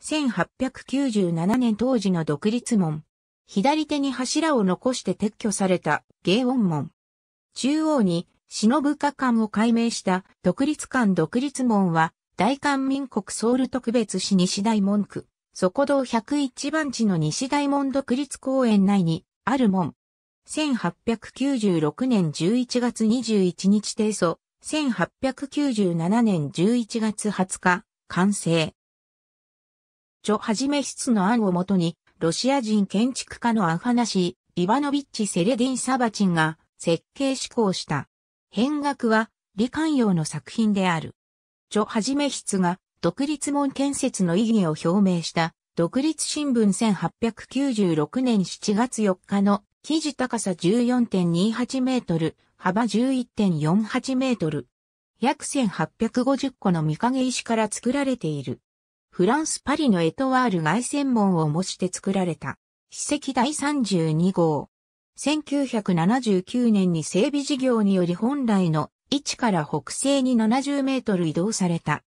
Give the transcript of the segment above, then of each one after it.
1897年当時の独立門。左手に柱を残して撤去された芸音門。中央に忍ぶ下館を改名した独立館独立門は大韓民国ソウル特別市西大門区、底道101番地の西大門独立公園内にある門。1896年11月21日提訴、1897年11月20日、完成。著はじめ室の案をもとに、ロシア人建築家のアファナシー、イバノビッチ・セレディン・サバチンが設計施行した。変額は、李寛陽の作品である。著はじめ室が独立門建設の意義を表明した、独立新聞1896年7月4日の記事高さ14.28メートル、幅11.48メートル。約1850個の見影石から作られている。フランスパリのエトワール外線門を模して作られた、史跡第32号。1979年に整備事業により本来の位置から北西に70メートル移動された。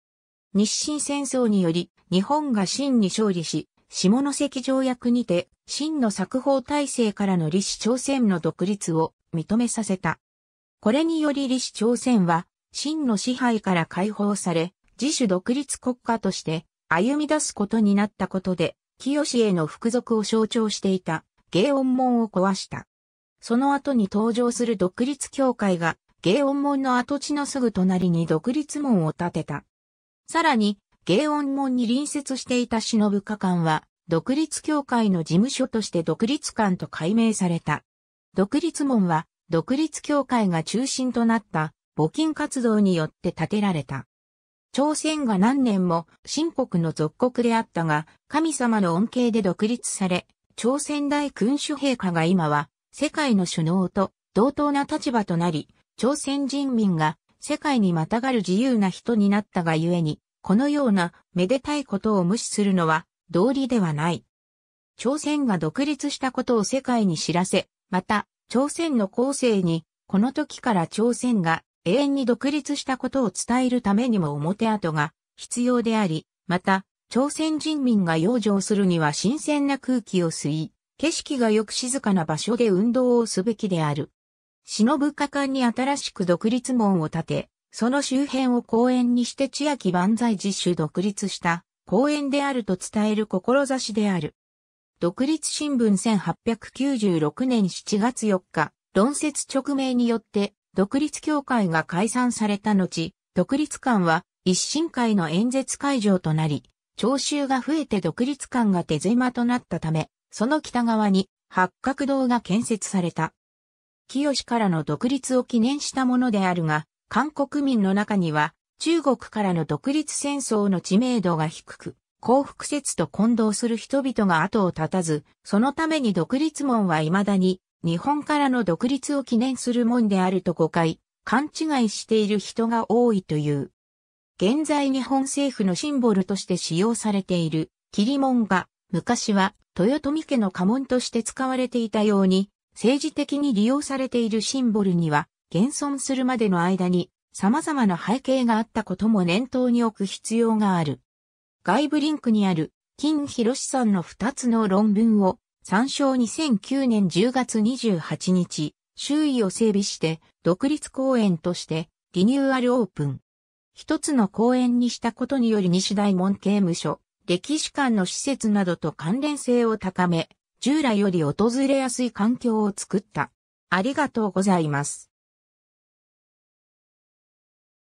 日清戦争により日本が清に勝利し、下関条約にて清の作法体制からの李氏朝鮮の独立を認めさせた。これにより李氏朝鮮は清の支配から解放され、自主独立国家として歩み出すことになったことで、清への服属を象徴していた、芸音門を壊した。その後に登場する独立協会が、芸音門の跡地のすぐ隣に独立門を建てた。さらに、芸音門に隣接していた忍部下官は、独立協会の事務所として独立館と改名された。独立門は、独立協会が中心となった募金活動によって建てられた。朝鮮が何年も新国の属国であったが、神様の恩恵で独立され、朝鮮大君主陛下が今は世界の首脳と同等な立場となり、朝鮮人民が世界にまたがる自由な人になったがゆえに、このようなめでたいことを無視するのは道理ではない。朝鮮が独立したことを世界に知らせ、また朝鮮の後世に、この時から朝鮮が永遠に独立したことを伝えるためにも表跡が必要であり、また、朝鮮人民が養生するには新鮮な空気を吸い、景色がよく静かな場所で運動をすべきである。忍ぶ果敢に新しく独立門を建て、その周辺を公園にして千秋万歳実習独立した公園であると伝える志である。独立新聞1896年7月4日、論説直命によって独立協会が解散された後、独立館は一新会の演説会場となり、聴衆が増えて独立館が手狭となったため、その北側に八角堂が建設された。清からの独立を記念したものであるが、韓国民の中には、中国からの独立戦争の知名度が低く、幸福説と混同する人々が後を絶たず、そのために独立門は未だに日本からの独立を記念するもんであると誤解、勘違いしている人が多いという。現在日本政府のシンボルとして使用されている霧門が昔は豊臣家の家紋として使われていたように政治的に利用されているシンボルには現存するまでの間に様々な背景があったことも念頭に置く必要がある。外部リンクにある金広志さんの2つの論文を参照2009年10月28日、周囲を整備して独立公園としてリニューアルオープン。一つの公園にしたことにより西大門刑務所、歴史館の施設などと関連性を高め、従来より訪れやすい環境を作った。ありがとうございます。